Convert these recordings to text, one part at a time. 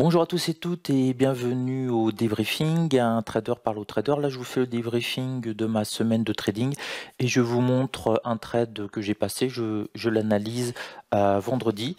Bonjour à tous et toutes et bienvenue au débriefing. Un trader parle au trader. Là, je vous fais le débriefing de ma semaine de trading et je vous montre un trade que j'ai passé. Je, je l'analyse euh, vendredi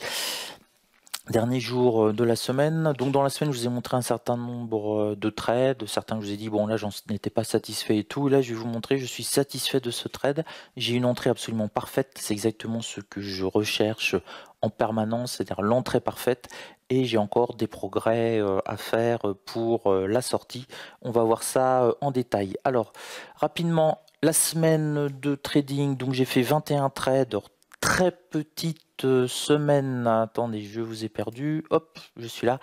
dernier jour euh, de la semaine. Donc dans la semaine, je vous ai montré un certain nombre euh, de trades, certains je vous ai dit, bon là j'en étais pas satisfait et tout. là je vais vous montrer, je suis satisfait de ce trade. J'ai une entrée absolument parfaite, c'est exactement ce que je recherche en permanence, c'est-à-dire l'entrée parfaite. Et j'ai encore des progrès euh, à faire pour la sortie. On va voir ça en détail. Alors rapidement, la semaine de trading, donc j'ai fait 21 trades, très petite euh, semaine. Attendez, je vous ai perdu. Hop, je suis là.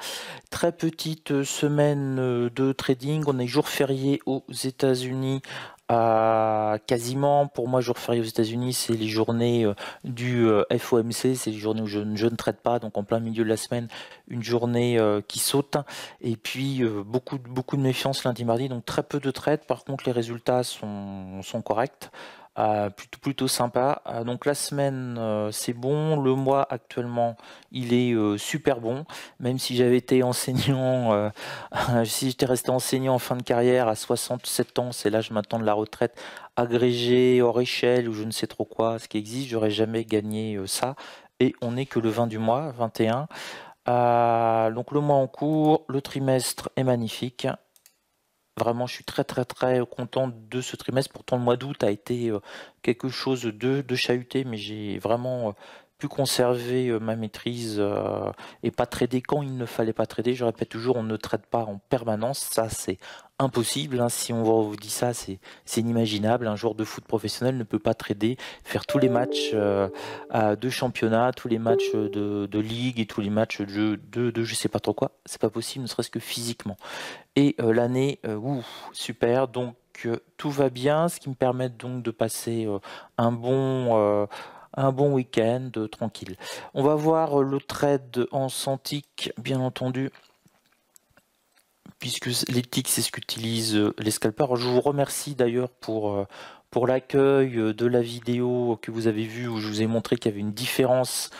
Très petite euh, semaine euh, de trading. On est jour férié aux États-Unis. quasiment pour moi jour férié aux États-Unis c'est les journées du FOMC c'est les journées où je, ne traite pas donc en plein milieu de la semaine une journée qui saute et puis beaucoup beaucoup de méfiance lundi mardi donc très peu de trades par contre les résultats sont corrects euh, plutôt, plutôt sympa. Euh, donc la semaine, euh, c'est bon. Le mois actuellement, il est super bon. Même si j'avais été enseignant, si j'étais resté enseignant en fin de carrière à 67 ans, c'est l'âge maintenant de la retraite, agrégé hors échelle ou je ne sais trop quoi, ce qui existe, j'aurais jamais gagné ça. Et on n'est que le 20 du mois, 21. donc le mois en cours, le trimestre est magnifique. Vraiment, je suis très très très content de ce trimestre. Pourtant, le mois d'août a été euh, quelque chose de, de chahuté, mais j'ai vraiment euh, plus conserver euh, ma maîtrise euh, et pas trader quand il ne fallait pas trader. Je répète toujours, on ne trade pas en permanence, ça c'est impossible. Hein. Si on vous dit ça, c'est inimaginable. Un joueur de foot professionnel ne peut pas trader, faire tous les matchs euh, de championnat, tous les matchs de, ligue et tous les matchs de, de, je sais pas trop quoi. C'est pas possible, ne serait-ce que physiquement. Et l'année l'année, super, donc tout va bien, ce qui me permet donc de passer un bon un bon week-end euh, tranquille. On va voir euh, le trade en centique bien entendu puisque les tics, c'est ce qu'utilisent euh, les scalpers. Je vous remercie d'ailleurs pour, pour l'accueil de la vidéo que vous avez vue où je vous ai montré qu'il y avait une différence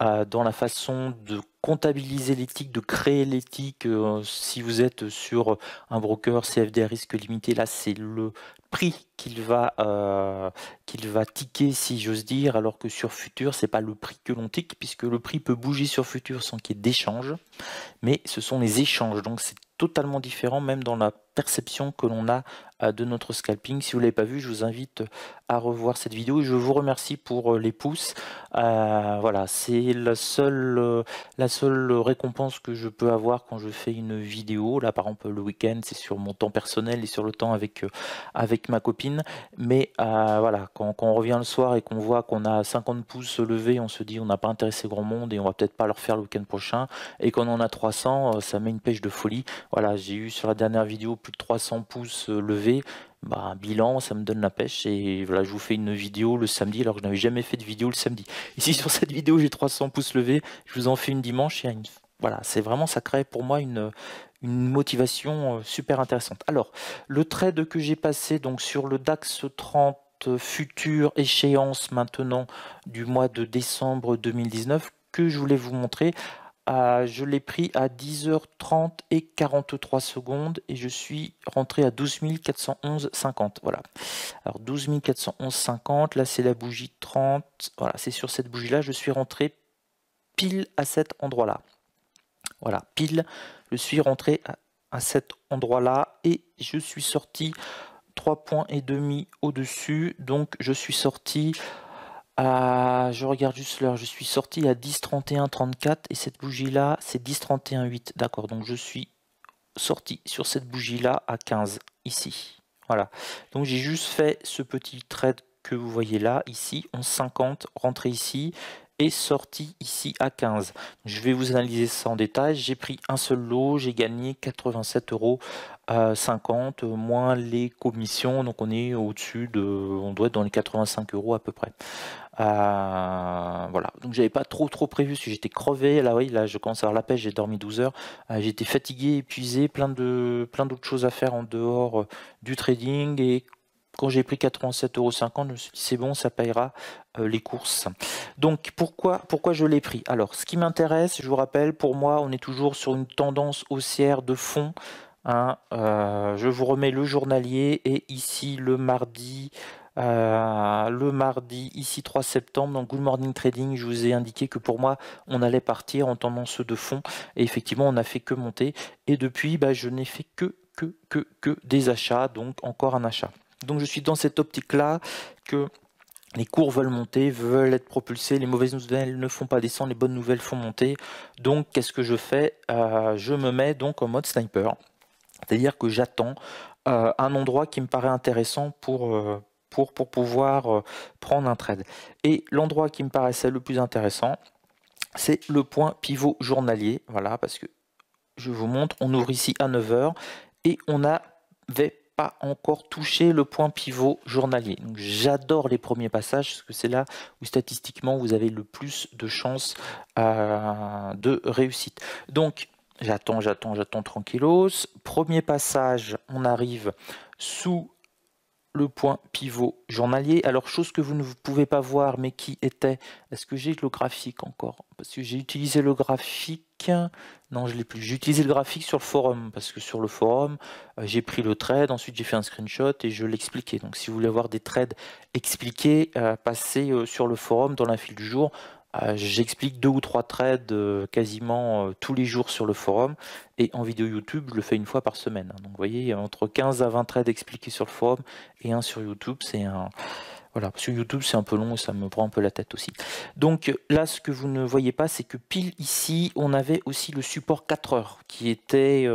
dans la façon de comptabiliser l'éthique, de créer l'éthique. Euh, si vous êtes sur un broker CFD à risque limité, là c'est le prix qu'il va, euh, qu'il va ticker, si j'ose dire, alors que sur futur, ce n'est pas le prix que l'on tique, puisque le prix peut bouger sur futur sans qu'il y ait d'échange, mais ce sont les échanges, donc c'est totalement différent, même dans la perception que l'on a euh, de notre scalping. Si vous l'avez pas vu, je vous invite euh, à revoir cette vidéo je vous remercie pour euh, les pouces. voilà, c'est la seule, la seule récompense que je peux avoir quand je fais une vidéo. Là, par exemple, le week-end, c'est sur mon temps personnel et sur le temps avec, avec ma copine. Mais voilà, quand, on revient le soir et qu'on voit qu'on a 50 pouces levés, on se dit on n'a pas intéressé grand monde et on va peut-être pas leur faire le week-end prochain. Et quand on en a 300, ça met une pêche de folie. Voilà, j'ai eu sur la dernière vidéo de 300 pouces euh, levé bah, bilan, ça me donne la pêche. Et voilà, je vous fais une vidéo le samedi, alors que je n'avais jamais fait de vidéo le samedi. Ici, sur cette vidéo, j'ai 300 pouces levé je vous en fais une dimanche. Et Voilà, c'est vraiment, ça crée pour moi une, une motivation euh, super intéressante. Alors, le trade que j'ai passé donc sur le DAX 30 euh, futur échéance maintenant du mois de décembre 2019 que je voulais vous montrer euh, je l'ai pris à 10h30 et 43 secondes et je suis rentré à 12411,50. Voilà. Alors 12 là c'est la bougie 30. Voilà, c'est sur cette bougie-là, je suis rentré pile à cet endroit-là. Voilà, pile, je suis rentré à, cet endroit-là et je suis sorti 3,5 points au-dessus. Donc je suis sorti ah, je regarde juste l'heure, je suis sorti à 10, 31, 34 et cette bougie là c'est 10, 31, 8. D'accord, donc je suis sorti sur cette bougie là à 15 ici. Voilà, donc j'ai juste fait ce petit trade que vous voyez là, ici, 50 rentré ici, est sorti ici à 15. Je vais vous analyser ça en détail. J'ai pris un seul lot, j'ai gagné 87 euros. 50 euh, euh, moins les commissions donc on est au-dessus de on doit être dans les 85 euros à peu près euh, voilà donc j'avais pas trop trop prévu si j'étais crevé là oui là je commence à avoir la pêche j'ai dormi 12 heures j'étais fatigué épuisé plein de plein d'autres choses à faire en dehors du trading et quand j'ai pris 87,50€, je me suis dit c'est bon, ça payera euh, les courses. Donc pourquoi, pourquoi je l'ai pris Alors ce qui m'intéresse, je vous rappelle, pour moi, on est toujours sur une tendance haussière de fond. Hein, euh, je vous remets le journalier et ici le mardi. Euh, le mardi, ici 3 septembre, dans Good Morning Trading, je vous ai indiqué que pour moi, on allait partir en tendance de fond. Et effectivement, on n'a fait que monter. Et depuis, bah, je n'ai fait que, que, que des achats, donc encore un achat. Donc je suis dans cette optique-là que les cours veulent monter, veulent être propulsés, les mauvaises nouvelles ne font pas descendre, les bonnes nouvelles font monter. Donc qu'est-ce que je fais euh, Je me mets donc en mode sniper. C'est-à-dire que j'attends euh, un endroit qui me paraît intéressant pour, euh, pour, pour pouvoir prendre un trade. Et l'endroit qui me paraissait le plus intéressant, c'est le point pivot journalier. Voilà, parce que je vous montre, on ouvre ici à 9h et on avait pas encore touché le point pivot journalier. J'adore les premiers passages parce que c'est là où statistiquement vous avez le plus de chances euh, de réussite. Donc j'attends, j'attends, j'attends tranquillos. Premier passage, on arrive sous le point pivot journalier. Alors, chose que vous ne pouvez pas voir, mais qui était... Est-ce que j'ai le graphique encore Parce que j'ai utilisé le graphique... Non, je l'ai plus. J'ai utilisé le graphique sur le forum, parce que sur le forum, euh, j'ai pris le trade, ensuite j'ai fait un screenshot et je l'expliquais. Donc, si vous voulez avoir des trades expliqués, euh, passez euh, sur le forum dans la file du jour. Euh, j'explique deux ou trois trades euh, quasiment euh, tous les jours sur le forum et en vidéo YouTube, je le fais une fois par semaine. Donc vous voyez, il y a entre 15 à 20 trades expliqués sur le forum et un sur YouTube. C'est un. Voilà, Sur YouTube c'est un peu long et ça me prend un peu la tête aussi. Donc là, ce que vous ne voyez pas, c'est que pile ici, on avait aussi le support 4 heures qui était,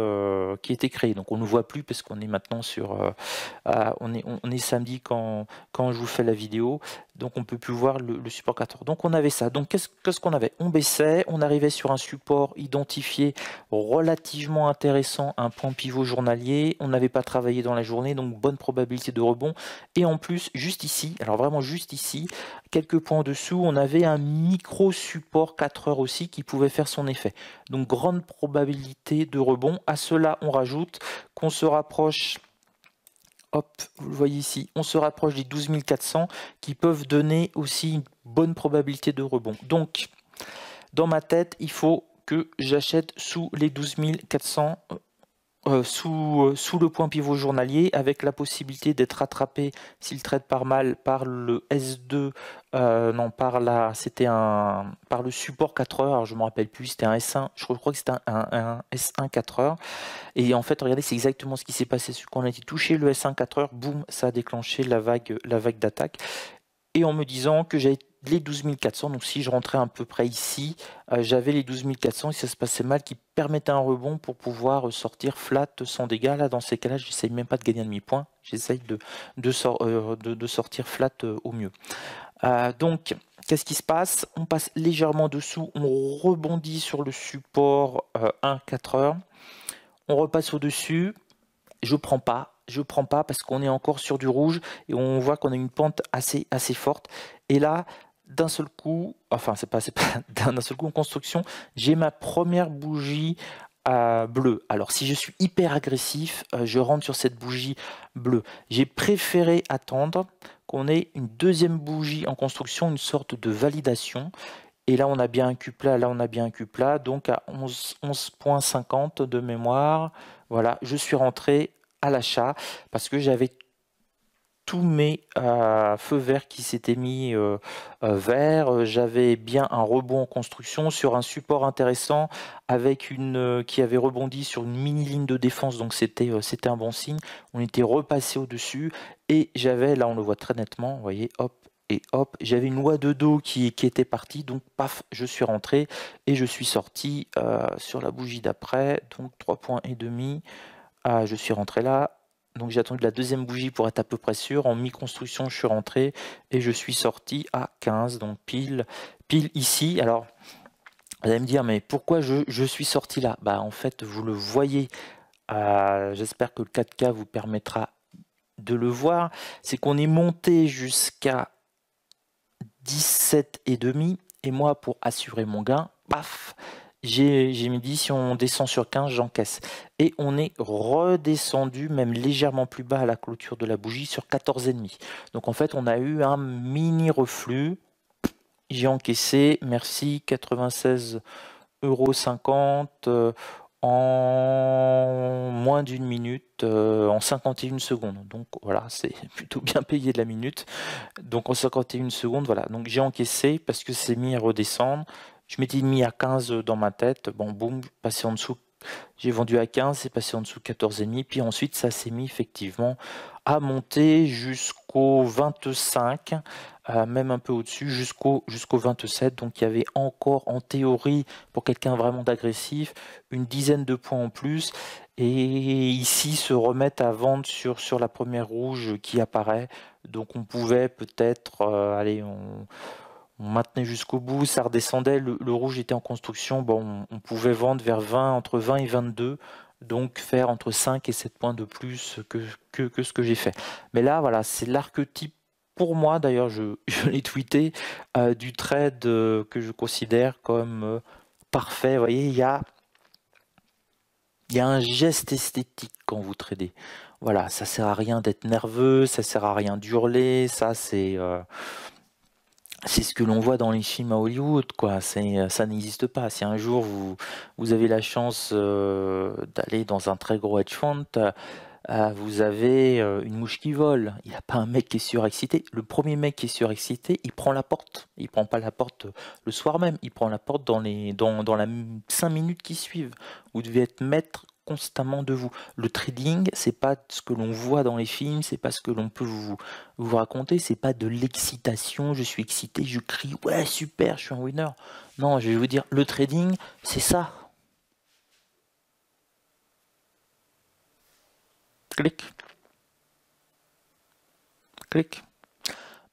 qui était créé. Donc on ne voit plus parce qu'on est maintenant sur. on, est, on est samedi quand, quand je vous fais la vidéo donc on peut plus voir le, support 4 heures. Donc on avait ça. Donc qu'est-ce qu'on avait On baissait, on arrivait sur un support identifié relativement intéressant, un point pivot journalier, on n'avait pas travaillé dans la journée, donc bonne probabilité de rebond. Et en plus, juste ici, alors vraiment juste ici, quelques points en dessous, on avait un micro support 4 heures aussi qui pouvait faire son effet. Donc grande probabilité de rebond. À cela, on rajoute qu'on se rapproche hop, vous le voyez ici, on se rapproche des 12 400 qui peuvent donner aussi une bonne probabilité de rebond. Donc, dans ma tête, il faut que j'achète sous les 12 400 euh, euh, sous, le point pivot journalier avec la possibilité d'être rattrapé s'il traite par mal par le S2 euh, non par la c'était un par le support 4 heures je me rappelle plus c'était un S1 je crois que c'était un, S1 4 heures et en fait regardez c'est exactement ce qui s'est passé quand on a été touché le S1 4 heures boum ça a déclenché la vague la vague d'attaque et en me disant que j'ai les 12 400. Donc si je rentrais à peu près ici, euh, j'avais les 12 400 et ça se passait mal qui permettait un rebond pour pouvoir euh, sortir flat sans dégâts. Là, dans ces cas-là, j'essaye même pas de gagner un demi-point. J'essaye de de, euh, de, sortir flat au mieux. donc, qu'est-ce qui se passe On passe légèrement dessous, on rebondit sur le support 1 4 heures. On repasse au-dessus. Je prends pas, je prends pas parce qu'on est encore sur du rouge et on voit qu'on a une pente assez assez forte. Et là, d'un seul coup, enfin c'est pas, d'un seul coup en construction, j'ai ma première bougie bleue. Alors si je suis hyper agressif, euh, je rentre sur cette bougie bleue. J'ai préféré attendre qu'on ait une deuxième bougie en construction, une sorte de validation. Et là on a bien un cupla, là on a bien un là donc à 11.50 de mémoire, voilà, je suis rentré à l'achat parce que j'avais tous mes euh, feux verts qui s'étaient mis vert, euh, euh, verts. J'avais bien un rebond en construction sur un support intéressant avec une qui avait rebondi sur une mini ligne de défense, donc c'était c'était un bon signe. On était repassé au-dessus et j'avais, là on le voit très nettement, vous voyez, hop, et hop, j'avais une loi de dos qui, était partie, donc paf, je suis rentré et je suis sorti sur la bougie d'après, donc 3 points et demi, ah, je suis rentré là, donc j'ai attendu la deuxième bougie pour être à peu près sûr. En mi-construction, je suis rentré et je suis sorti à 15, donc pile, pile ici. Alors, vous allez me dire, mais pourquoi je, suis sorti là Bah en fait, vous le voyez. Euh, j'espère que le 4K vous permettra de le voir. C'est qu'on est monté jusqu'à 17,5 et demi. Et moi, pour assurer mon gain, paf, j'ai mis dit si on descend sur 15, j'encaisse. Et on est redescendu même légèrement plus bas à la clôture de la bougie sur 14,5. Donc en fait, on a eu un mini reflux. J'ai encaissé, merci, 96,50 euros euh, en moins d'une minute, euh, en 51 secondes. Donc voilà, c'est plutôt bien payé de la minute. Donc en 51 secondes, voilà. Donc j'ai encaissé parce que c'est mis à redescendre. Je m'étais mis à 15 dans ma tête. Bon, boum, passé en dessous. J'ai vendu à 15, c'est passé en dessous de 14,5. Puis ensuite, ça s'est mis effectivement à monter jusqu'au 25, euh, même un peu au-dessus, jusqu'au jusqu'au 27. Donc il y avait encore, en théorie, pour quelqu'un vraiment d'agressif, une dizaine de points en plus. Et ici, se remettre à vendre sur, sur la première rouge qui apparaît. Donc on pouvait peut-être, euh, aller... on on maintenait jusqu'au bout, ça redescendait, le, rouge était en construction, bon, on, pouvait vendre vers 20, entre 20 et 22, donc faire entre 5 et 7 points de plus que, ce que j'ai fait. Mais là, voilà, c'est l'archétype pour moi, d'ailleurs, je, l'ai tweeté, euh, du trade euh, que je considère comme euh, parfait. Vous voyez, il y a, y a un geste esthétique quand vous tradez. Voilà, ça sert à rien d'être nerveux, ça sert à rien d'hurler, ça c'est c'est ce que l'on voit dans les films à Hollywood, quoi. Euh, ça n'existe pas. Si un jour vous, vous avez la chance euh, d'aller dans un très gros hedge fund, euh, vous avez une mouche qui vole. Il n'y a pas un mec qui est surexcité. Le premier mec qui est surexcité, il prend la porte. Il prend pas la porte le soir même. Il prend la porte dans les dans, dans la 5 minutes qui suivent. Vous devez être maître constamment de vous. Le trading, c'est pas ce que l'on voit dans les films, c'est pas ce que l'on peut vous, vous raconter, c'est pas de l'excitation, je suis excité, je crie ouais super, je suis un winner. Non, je vais vous dire, le trading, c'est ça. Clic. Clic.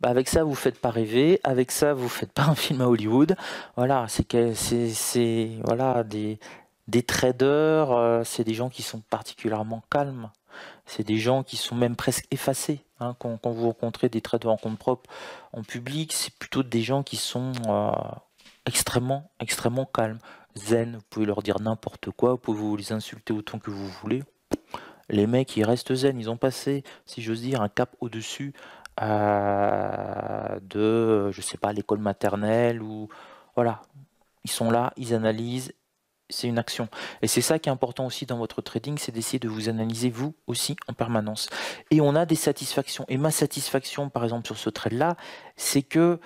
Bah avec ça, vous faites pas rêver. Avec ça, vous faites pas un film à Hollywood. Voilà, c'est c'est voilà des des traders, euh, c'est des gens qui sont particulièrement calmes. C'est des gens qui sont même presque effacés. Hein. quand, vous rencontrez des traders en compte propre en public, c'est plutôt des gens qui sont euh, extrêmement, extrêmement calmes, zen. Vous pouvez leur dire n'importe quoi, vous pouvez vous les insulter autant que vous voulez. Les mecs, ils restent zen. Ils ont passé, si j'ose dire, un cap au-dessus euh, de, je sais pas, l'école maternelle ou voilà. Ils sont là, ils analysent, c'est une action. Et c'est ça qui est important aussi dans votre trading, c'est d'essayer de vous analyser vous aussi en permanence. Et on a des satisfactions. Et ma satisfaction, par exemple, sur ce trade-là, c'est que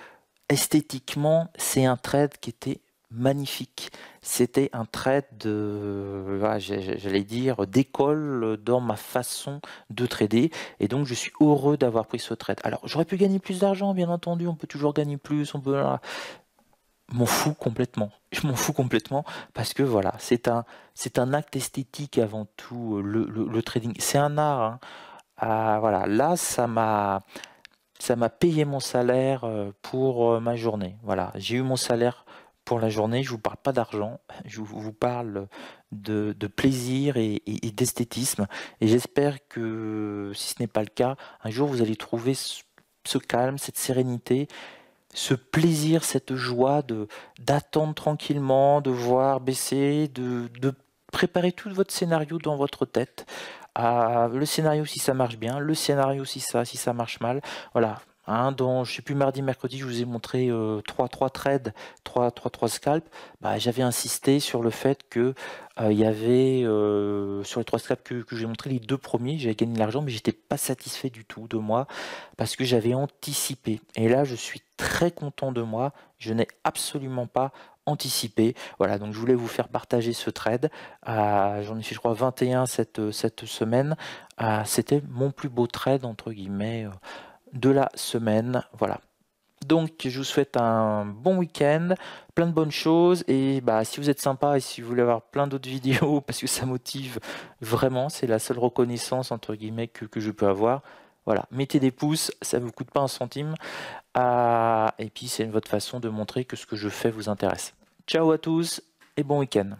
esthétiquement, c'est un trade qui était magnifique. C'était un trade, de, ah, j'allais dire, d'école dans ma façon de trader. Et donc, je suis heureux d'avoir pris ce trade. Alors, j'aurais pu gagner plus d'argent, bien entendu. On peut toujours gagner plus. On peut, m'en fous complètement. Je m'en fous complètement parce que voilà, c'est un, c'est un acte esthétique avant tout, euh, le, le, trading. C'est un art. Hein. Ah, voilà, là, ça m'a, ça m'a payé mon salaire euh, pour euh, ma journée. Voilà, j'ai eu mon salaire pour la journée. Je vous parle pas d'argent, je vous parle de, de plaisir et, d'esthétisme. Et j'espère que si ce n'est pas le cas, un jour vous allez trouver ce calme, cette sérénité ce plaisir, cette joie de d'attendre tranquillement, de voir baisser, de, de préparer tout votre scénario dans votre tête. Ah, le scénario si ça marche bien, le scénario si ça, si ça marche mal. Voilà, dont hein, dans, je sais plus, mardi, mercredi, je vous ai montré 3, euh, 3 trades, 3, scalps. Bah, j'avais insisté sur le fait que euh, il y avait, euh, sur les 3 scalps que, que j'ai montré, les deux premiers, j'avais gagné de l'argent, mais j'étais pas satisfait du tout de moi parce que j'avais anticipé. Et là, je suis très content de moi. Je n'ai absolument pas anticipé. Voilà, donc je voulais vous faire partager ce trade. J'en ai fait, je crois, 21 cette, cette semaine. C'était mon plus beau trade, entre guillemets de la semaine. Voilà. Donc je vous souhaite un bon week-end, plein de bonnes choses et bah, si vous êtes sympa et si vous voulez avoir plein d'autres vidéos parce que ça motive vraiment, c'est la seule reconnaissance entre guillemets que, je peux avoir. Voilà, mettez des pouces, ça ne vous coûte pas un centime ah, et puis c'est votre façon de montrer que ce que je fais vous intéresse. Ciao à tous et bon week-end.